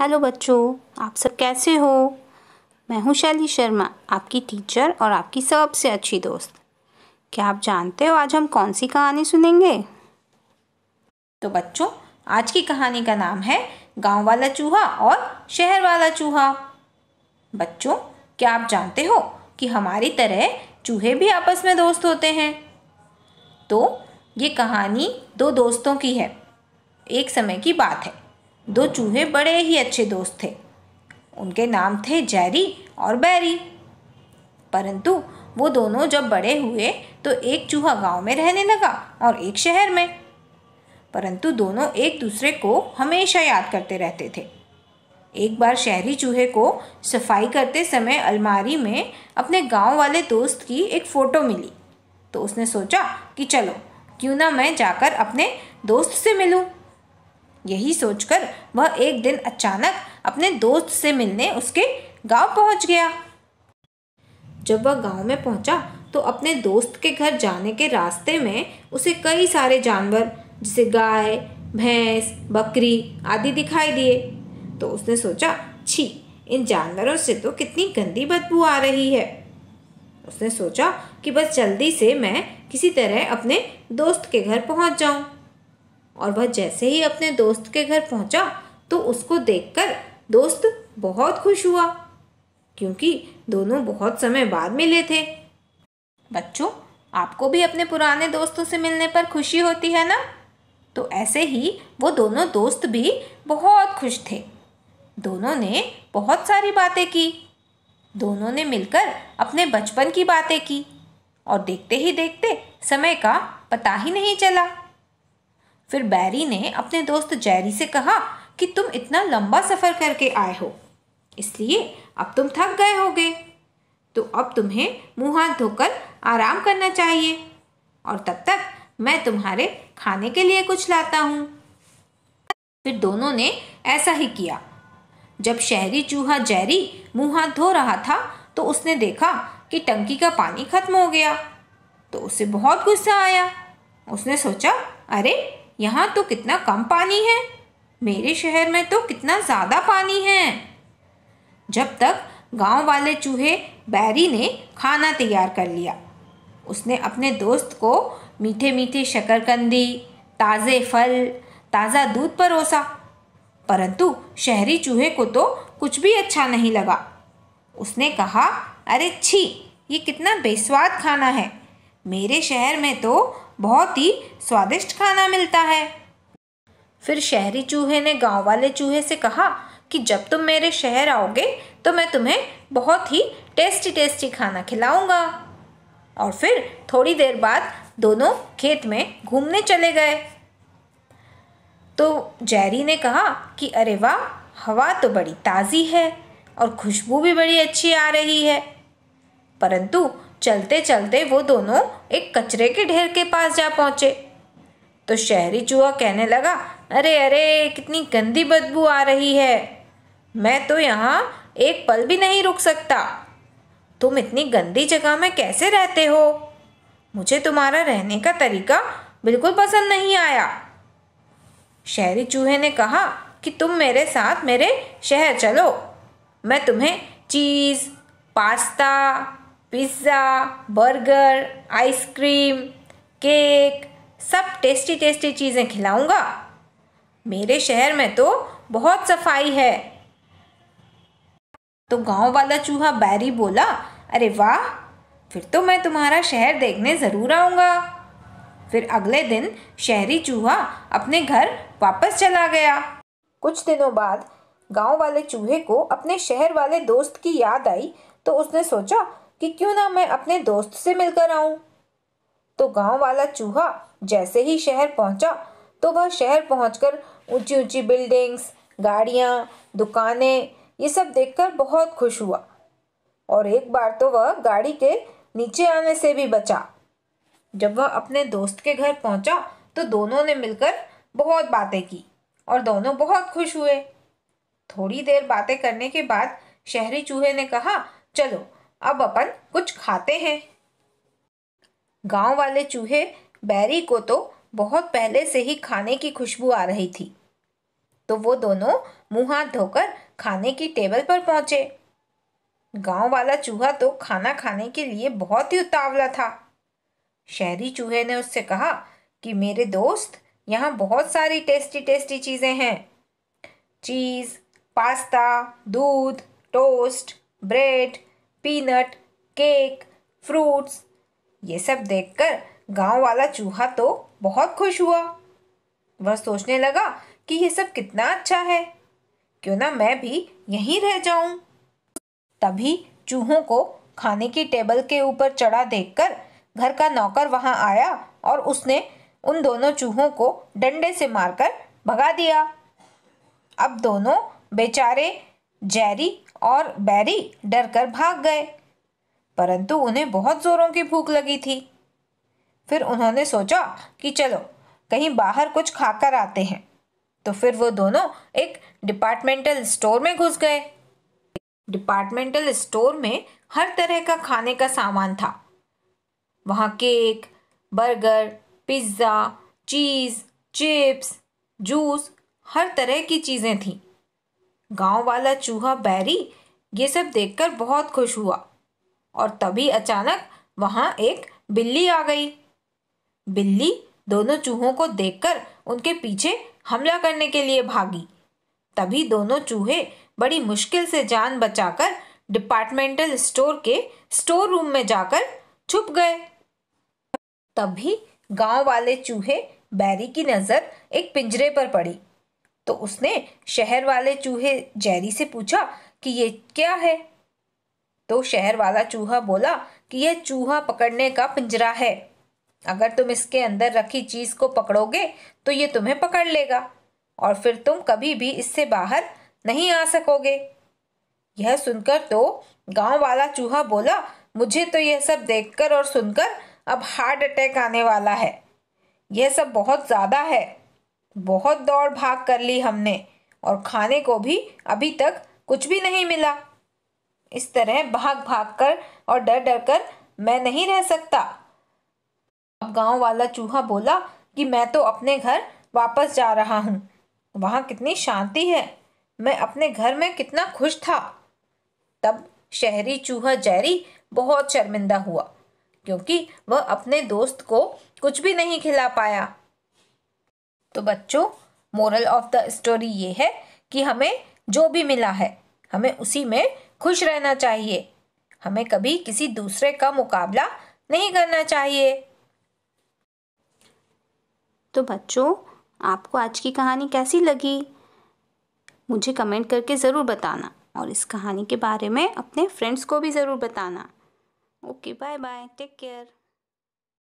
Hello बच्चों आप सब कैसे हो मैं हूं शैली शर्मा आपकी टीचर और आपकी सबसे अच्छी दोस्त क्या आप जानते हो आज हम कौन सी कहानी सुनेंगे तो बच्चों आज की कहानी का नाम है गांव वाला चूहा और शहर वाला चूहा बच्चों क्या आप जानते हो कि हमारी तरह चूहे भी आपस में दोस्त होते हैं तो ये कहानी दो दोस्तों की है एक समय की बात है दो चूहे बड़े ही अच्छे दोस्त थे उनके नाम थे जैरी और बैरी परंतु वो दोनों जब बड़े हुए तो एक चूहा गांव में रहने लगा और एक शहर में परंतु दोनों एक दूसरे को हमेशा याद करते रहते थे एक बार शहरी चूहे को सफाई करते समय अलमारी में अपने गांव वाले दोस्त की एक फ़ोटो मिली तो उसने सोचा कि चलो क्यों ना मैं जाकर अपने दोस्त से मिलूं यही सोचकर वह एक दिन अचानक अपने दोस्त से मिलने उसके गांव पहुंच गया जब वह गांव में पहुंचा तो अपने दोस्त के घर जाने के रास्ते में उसे कई सारे जानवर जैसे गाय भैंस बकरी आदि दिखाई दिए तो उसने सोचा छी इन जानवरों से तो कितनी गंदी बदबू आ रही है उसने सोचा कि बस जल्दी से मैं किसी तरह अपने दोस्त के घर पहुंच जाऊं। और वह जैसे ही अपने दोस्त के घर पहुंचा तो उसको देखकर दोस्त बहुत खुश हुआ क्योंकि दोनों बहुत समय बाद मिले थे बच्चों आपको भी अपने पुराने दोस्तों से मिलने पर खुशी होती है ना तो ऐसे ही वो दोनों दोस्त भी बहुत खुश थे दोनों ने बहुत सारी बातें की दोनों ने मिलकर अपने बचपन की बातें की और देखते ही देखते समय का पता ही नहीं चला फिर बैरी ने अपने दोस्त जैरी से कहा कि तुम इतना लंबा सफ़र करके आए हो इसलिए अब तुम थक गए होगे तो अब तुम्हें मुँह हाथ धोकर आराम करना चाहिए और तब तक मैं तुम्हारे खाने के लिए कुछ लाता हूँ फिर दोनों ने ऐसा ही किया जब शहरी चूहा जैरी मुँह हाथ धो रहा था तो उसने देखा कि टंकी का पानी खत्म हो गया तो उसे बहुत गुस्सा आया उसने सोचा अरे यहाँ तो कितना कम पानी है मेरे शहर में तो कितना ज़्यादा पानी है जब तक गांव वाले चूहे बैरी ने खाना तैयार कर लिया उसने अपने दोस्त को मीठे मीठे शक्करकंदी ताज़े फल ताज़ा दूध परोसा परंतु शहरी चूहे को तो कुछ भी अच्छा नहीं लगा उसने कहा अरे छी ये कितना बेस्वाद खाना है मेरे शहर में तो बहुत ही स्वादिष्ट खाना मिलता है फिर शहरी चूहे ने गांव वाले चूहे से कहा कि जब तुम मेरे शहर आओगे तो मैं तुम्हें बहुत ही टेस्टी टेस्टी खाना खिलाऊंगा और फिर थोड़ी देर बाद दोनों खेत में घूमने चले गए तो जैरी ने कहा कि अरे वाह हवा तो बड़ी ताज़ी है और खुशबू भी बड़ी अच्छी आ रही है परंतु चलते चलते वो दोनों एक कचरे के ढेर के पास जा पहुंचे तो शहरी चूहा कहने लगा अरे अरे कितनी गंदी बदबू आ रही है मैं तो यहाँ एक पल भी नहीं रुक सकता तुम इतनी गंदी जगह में कैसे रहते हो मुझे तुम्हारा रहने का तरीका बिल्कुल पसंद नहीं आया शहरी चूहे ने कहा कि तुम मेरे साथ मेरे शहर चलो मैं तुम्हें cheese pasta pizza burger ice cream cake सब टेस्टी टेस्टी चीज़ें खिलाऊंगा मेरे शहर में तो बहुत सफाई है तो गांव वाला चूहा बैरी बोला अरे वाह फिर तो मैं तुम्हारा शहर देखने ज़रूर आऊँगा फिर अगले दिन शहरी चूहा अपने घर वापस चला गया कुछ दिनों बाद गांव वाले चूहे को अपने शहर वाले दोस्त की याद आई तो उसने सोचा कि क्यों ना मैं अपने दोस्त से मिलकर आऊं तो गांव वाला चूहा जैसे ही शहर पहुंचा तो वह शहर पहुंचकर ऊंची ऊंची बिल्डिंग्स गाड़ियाँ दुकानें ये सब देखकर बहुत खुश हुआ और एक बार तो वह गाड़ी के नीचे आने से भी बचा जब वह अपने दोस्त के घर पहुंचा तो दोनों ने मिलकर बहुत बातें की और दोनों बहुत खुश हुए थोड़ी देर बातें करने के बाद शहरी चूहे ने कहा चलो अब अपन कुछ खाते हैं गांव वाले चूहे बैरी को तो बहुत पहले से ही खाने की खुशबू आ रही थी तो वो दोनों मुंह हाथ धोकर खाने की टेबल पर पहुंचे गांव वाला चूहा तो खाना खाने के लिए बहुत ही उतावला था शहरी चूहे ने उससे कहा कि मेरे दोस्त यहाँ बहुत सारी टेस्टी टेस्टी चीज़ें हैं चीज़ पास्ता दूध toast bread peanut cake fruits ये सब देखकर गांव वाला चूहा तो बहुत खुश हुआ वह सोचने लगा कि यह सब कितना अच्छा है क्यों ना मैं भी यहीं रह जाऊं तभी चूहों को खाने की टेबल के ऊपर चढ़ा देखकर घर का नौकर वहां आया और उसने उन दोनों चूहों को डंडे से मारकर भगा दिया अब दोनों बेचारे जैरी और बैरी डर कर भाग गए परंतु उन्हें बहुत जोरों की भूख लगी थी फिर उन्होंने सोचा कि चलो कहीं बाहर कुछ खाकर आते हैं तो फिर वो दोनों एक डिपार्टमेंटल स्टोर में घुस गए डिपार्टमेंटल स्टोर में हर तरह का खाने का सामान था वहाँ cake burger pizza cheese chips juice हर तरह की चीज़ें थीं गांव वाला चूहा बैरी ये सब देखकर बहुत खुश हुआ और तभी अचानक वहाँ एक बिल्ली आ गई बिल्ली दोनों चूहों को देखकर उनके पीछे हमला करने के लिए भागी तभी दोनों चूहे बड़ी मुश्किल से जान बचाकर डिपार्टमेंटल स्टोर के स्टोर रूम में जाकर छुप गए तभी गांव वाले चूहे बैरी की नज़र एक पिंजरे पर पड़ी तो उसने शहर वाले चूहे जैरी से पूछा कि ये क्या है तो शहर वाला चूहा बोला कि यह चूहा पकड़ने का पिंजरा है अगर तुम इसके अंदर रखी चीज़ को पकड़ोगे तो ये तुम्हें पकड़ लेगा और फिर तुम कभी भी इससे बाहर नहीं आ सकोगे यह सुनकर तो गांव वाला चूहा बोला मुझे तो यह सब देखकर और सुनकर अब हार्ट अटैक आने वाला है यह सब बहुत ज़्यादा है बहुत दौड़ भाग कर ली हमने और खाने को भी अभी तक कुछ भी नहीं मिला इस तरह भाग भाग कर और डर डर कर मैं नहीं रह सकता अब गांव वाला चूहा बोला कि मैं तो अपने घर वापस जा रहा हूँ वहाँ कितनी शांति है मैं अपने घर में कितना खुश था तब शहरी चूहा जैरी बहुत शर्मिंदा हुआ क्योंकि वह अपने दोस्त को कुछ भी नहीं खिला पाया तो बच्चों मोरल ऑफ द स्टोरी ये है कि हमें जो भी मिला है हमें उसी में खुश रहना चाहिए हमें कभी किसी दूसरे का मुकाबला नहीं करना चाहिए तो बच्चों आपको आज की कहानी कैसी लगी मुझे कमेंट करके ज़रूर बताना और इस कहानी के बारे में अपने फ्रेंड्स को भी ज़रूर बताना okay bye bye take care